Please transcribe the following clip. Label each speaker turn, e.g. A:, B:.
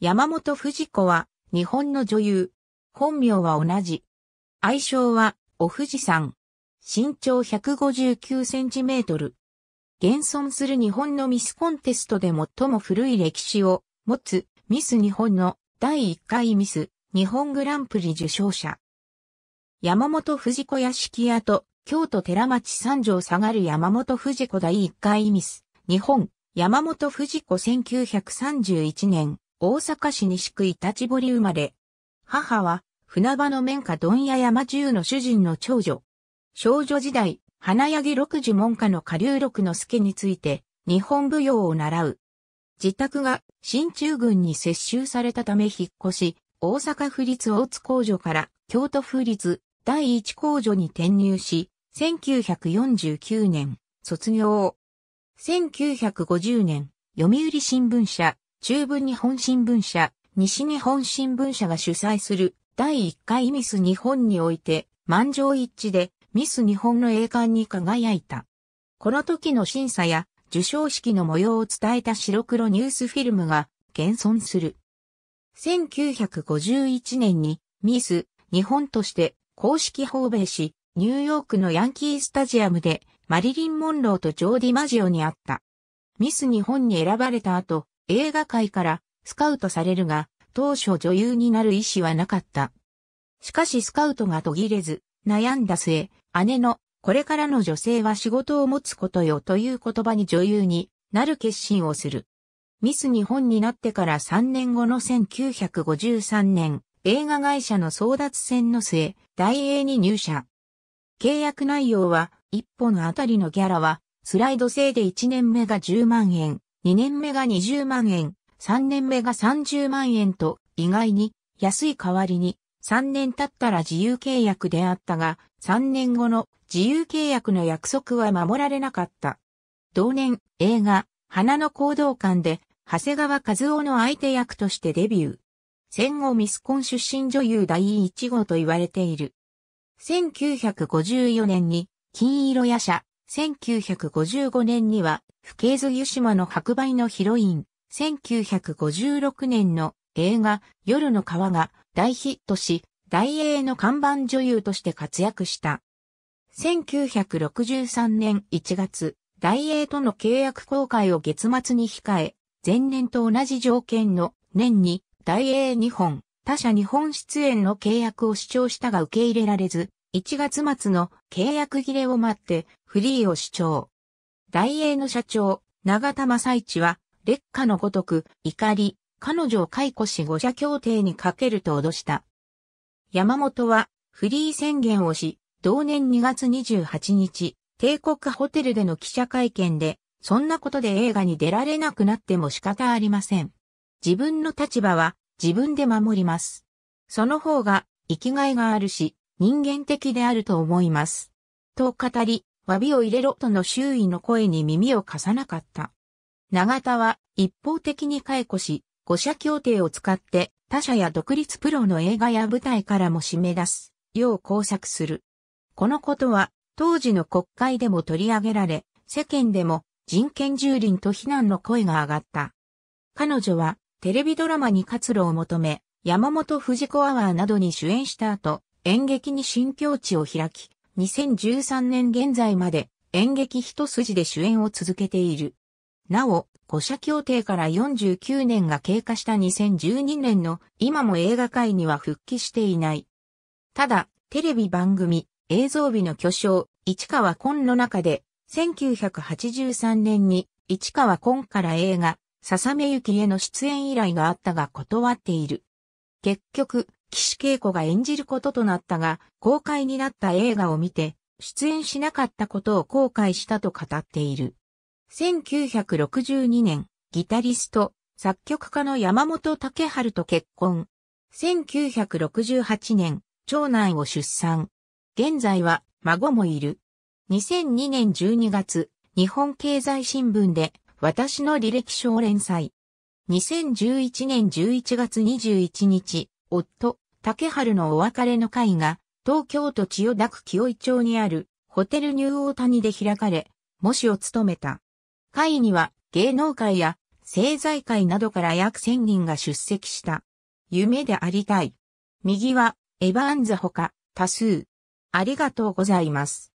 A: 山本藤子は、日本の女優。本名は同じ。愛称は、お富士山。身長159センチメートル。現存する日本のミスコンテストで最も古い歴史を持つミス日本の第1回ミス日本グランプリ受賞者。山本藤子屋敷屋と京都寺町三条下がる山本藤子第1回ミス日本山本藤子1931年大阪市西区板千堀生まれ。母は、船場の綿花問屋山中の主人の長女。少女時代、花柳六時門下の下流六之助について、日本舞踊を習う。自宅が新中軍に接収されたため引っ越し、大阪府立大津工場から京都府立第一工場に転入し、1949年卒業。1950年、読売新聞社中部日本新聞社、西日本新聞社が主催する第1回ミス日本において満場一致でミス日本の栄冠に輝いた。この時の審査や受賞式の模様を伝えた白黒ニュースフィルムが現存する。1951年にミス日本として公式訪米し、ニューヨークのヤンキースタジアムでマリリン・モンローとジョーディ・マジオに会った。ミス日本に選ばれた後、映画界からスカウトされるが、当初女優になる意思はなかった。しかしスカウトが途切れず、悩んだ末、姉の、これからの女性は仕事を持つことよという言葉に女優になる決心をする。ミス日本になってから3年後の1953年、映画会社の争奪戦の末、大英に入社。契約内容は、1本あたりのギャラは、スライド制で1年目が10万円、2年目が20万円、3年目が30万円と、意外に安い代わりに、3年経ったら自由契約であったが、3年後の自由契約の約束は守られなかった。同年、映画、花の行動館で、長谷川和夫の相手役としてデビュー。戦後ミスコン出身女優第一号と言われている。1954年に、金色夜叉、1955年には、不敬図湯島の白梅のヒロイン、1956年の映画、夜の川が大ヒットし、大英の看板女優として活躍した。1963年1月、大英との契約公開を月末に控え、前年と同じ条件の年に大英日本、他社日本出演の契約を主張したが受け入れられず、1月末の契約切れを待ってフリーを主張。大英の社長、長田正一は、劣化のごとく、怒り、彼女を解雇し五社協定にかけると脅した。山本は、フリー宣言をし、同年2月28日、帝国ホテルでの記者会見で、そんなことで映画に出られなくなっても仕方ありません。自分の立場は自分で守ります。その方が生きがいがあるし、人間的であると思います。と語り、詫びを入れろとの周囲の声に耳を貸さなかった。長田は一方的に解雇し、五社協定を使って他社や独立プロの映画や舞台からも締め出す、よう工作する。このことは当時の国会でも取り上げられ、世間でも人権蹂躙と非難の声が上がった。彼女はテレビドラマに活路を求め、山本藤子アワーなどに主演した後、演劇に新境地を開き、2013年現在まで演劇一筋で主演を続けている。なお、五社協定から49年が経過した2012年の今も映画界には復帰していない。ただ、テレビ番組、映像美の巨匠、市川紺の中で、1983年に市川紺から映画、笹目行きへの出演依頼があったが断っている。結局、岸恵子が演じることとなったが、公開になった映画を見て、出演しなかったことを後悔したと語っている。1962年、ギタリスト、作曲家の山本武春と結婚。1968年、長男を出産。現在は孫もいる。2002年12月、日本経済新聞で私の履歴書を連載。2011年11月21日、夫、竹春のお別れの会が、東京都千代田区清井町にある、ホテルニューオータニで開かれ、模試を務めた。会には、芸能界や、政財界などから約1000人が出席した。夢でありたい。右は、エヴァンズほか、多数。ありがとうございます。